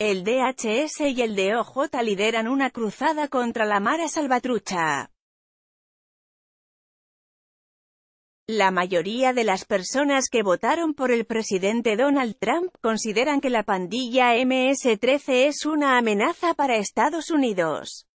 El DHS y el DOJ lideran una cruzada contra la Mara Salvatrucha. La mayoría de las personas que votaron por el presidente Donald Trump consideran que la pandilla MS-13 es una amenaza para Estados Unidos.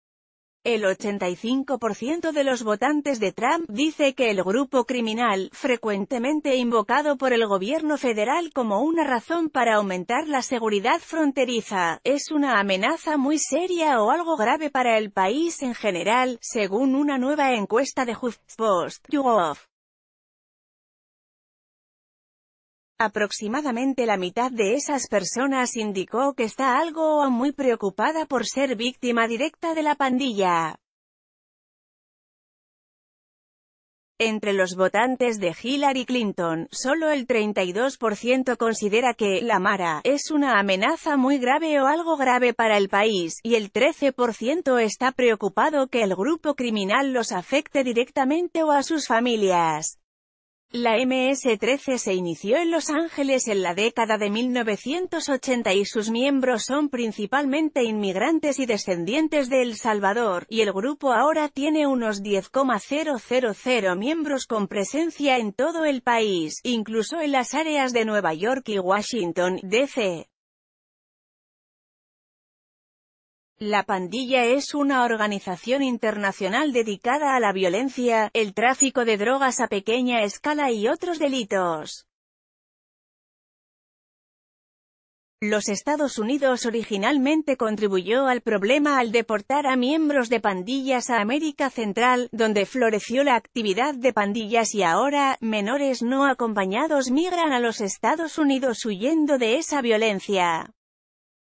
El 85% de los votantes de Trump dice que el grupo criminal, frecuentemente invocado por el gobierno federal como una razón para aumentar la seguridad fronteriza, es una amenaza muy seria o algo grave para el país en general, según una nueva encuesta de HuffPost. Aproximadamente la mitad de esas personas indicó que está algo o muy preocupada por ser víctima directa de la pandilla. Entre los votantes de Hillary Clinton, solo el 32% considera que la Mara es una amenaza muy grave o algo grave para el país, y el 13% está preocupado que el grupo criminal los afecte directamente o a sus familias. La MS-13 se inició en Los Ángeles en la década de 1980 y sus miembros son principalmente inmigrantes y descendientes de El Salvador, y el grupo ahora tiene unos 10,000 miembros con presencia en todo el país, incluso en las áreas de Nueva York y Washington, D.C. La pandilla es una organización internacional dedicada a la violencia, el tráfico de drogas a pequeña escala y otros delitos. Los Estados Unidos originalmente contribuyó al problema al deportar a miembros de pandillas a América Central, donde floreció la actividad de pandillas y ahora, menores no acompañados migran a los Estados Unidos huyendo de esa violencia.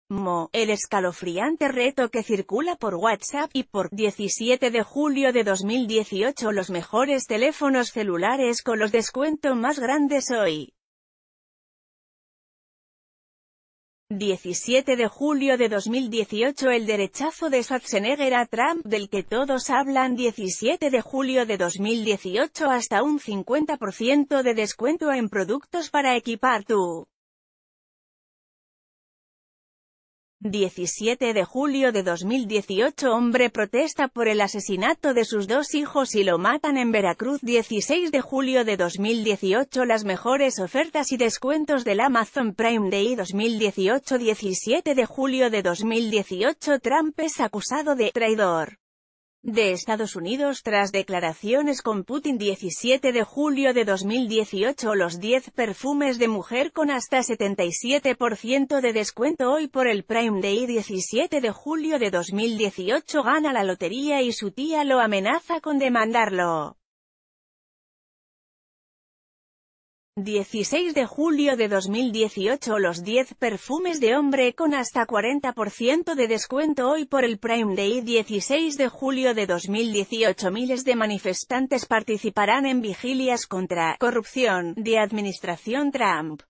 Mo, el escalofriante reto que circula por WhatsApp y por 17 de julio de 2018 los mejores teléfonos celulares con los descuentos más grandes hoy. 17 de julio de 2018 El derechazo de Schwarzenegger a Trump del que todos hablan 17 de julio de 2018 hasta un 50% de descuento en productos para equipar tu 17 de julio de 2018 Hombre protesta por el asesinato de sus dos hijos y lo matan en Veracruz 16 de julio de 2018 Las mejores ofertas y descuentos del Amazon Prime Day 2018 17 de julio de 2018 Trump es acusado de «traidor» de Estados Unidos tras declaraciones con Putin 17 de julio de 2018 los 10 perfumes de mujer con hasta 77% de descuento hoy por el Prime Day 17 de julio de 2018 gana la lotería y su tía lo amenaza con demandarlo. 16 de julio de 2018 Los 10 perfumes de hombre con hasta 40% de descuento hoy por el Prime Day 16 de julio de 2018 Miles de manifestantes participarán en vigilias contra corrupción de administración Trump.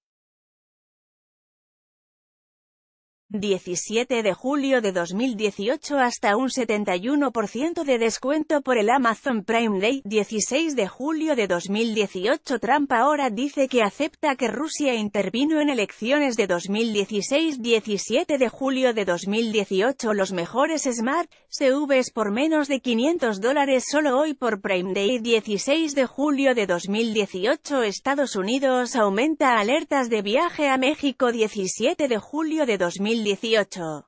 17 de julio de 2018 hasta un 71% de descuento por el Amazon Prime Day, 16 de julio de 2018 Trump ahora dice que acepta que Rusia intervino en elecciones de 2016 17 de julio de 2018 los mejores Smart CVs por menos de 500 dólares solo hoy por Prime Day 16 de julio de 2018 Estados Unidos aumenta alertas de viaje a México 17 de julio de 2018 2018